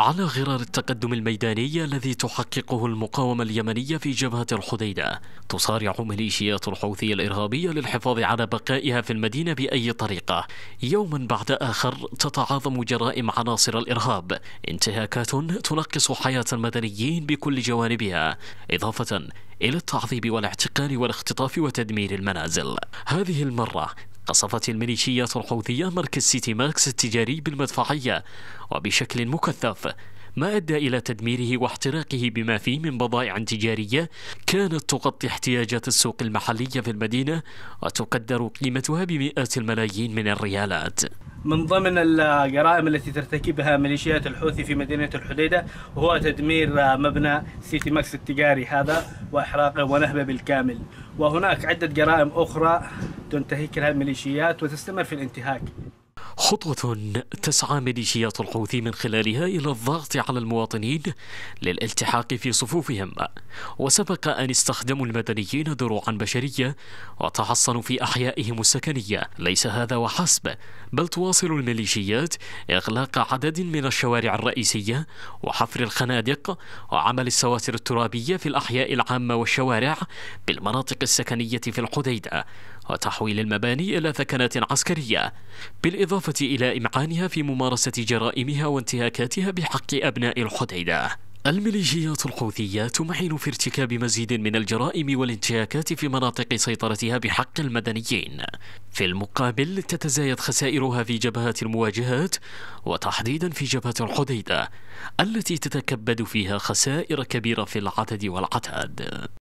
على غرار التقدم الميداني الذي تحققه المقاومة اليمنية في جبهة الحديدة تصارع ميليشيات الحوثي الإرهابية للحفاظ على بقائها في المدينة بأي طريقة يوما بعد آخر تتعاظم جرائم عناصر الإرهاب انتهاكات تنقص حياة المدنيين بكل جوانبها إضافة إلى التعذيب والاعتقال والاختطاف وتدمير المنازل هذه المرة قصفت الميليشيات الحوثية مركز سيتي ماكس التجاري بالمدفعية وبشكل مكثف ما أدى إلى تدميره واحتراقه بما فيه من بضائع تجارية كانت تغطي احتياجات السوق المحلية في المدينة وتقدر قيمتها بمئات الملايين من الريالات من ضمن الجرائم التي ترتكبها ميليشيات الحوثي في مدينة الحديدة هو تدمير مبنى سيتي ماكس التجاري هذا وإحراقه ونهبه بالكامل وهناك عدة جرائم أخرى تنتهك الميليشيات وتستمر في الانتهاك خطوة تسعى ميليشيات الحوثي من خلالها إلى الضغط على المواطنين للالتحاق في صفوفهم وسبق أن استخدموا المدنيين دروعا بشرية وتحصنوا في أحيائهم السكنية ليس هذا وحسب بل تواصل الميليشيات إغلاق عدد من الشوارع الرئيسية وحفر الخنادق وعمل السواتر الترابية في الأحياء العامة والشوارع بالمناطق السكنية في الحديدة وتحويل المباني إلى ثكنات عسكرية بالإضافة إلى إمعانها في ممارسة جرائمها وانتهاكاتها بحق أبناء الحديدة الميليشيات الحوثية تمعن في ارتكاب مزيد من الجرائم والانتهاكات في مناطق سيطرتها بحق المدنيين في المقابل تتزايد خسائرها في جبهات المواجهات وتحديدا في جبهة الحديدة التي تتكبد فيها خسائر كبيرة في العدد والعتاد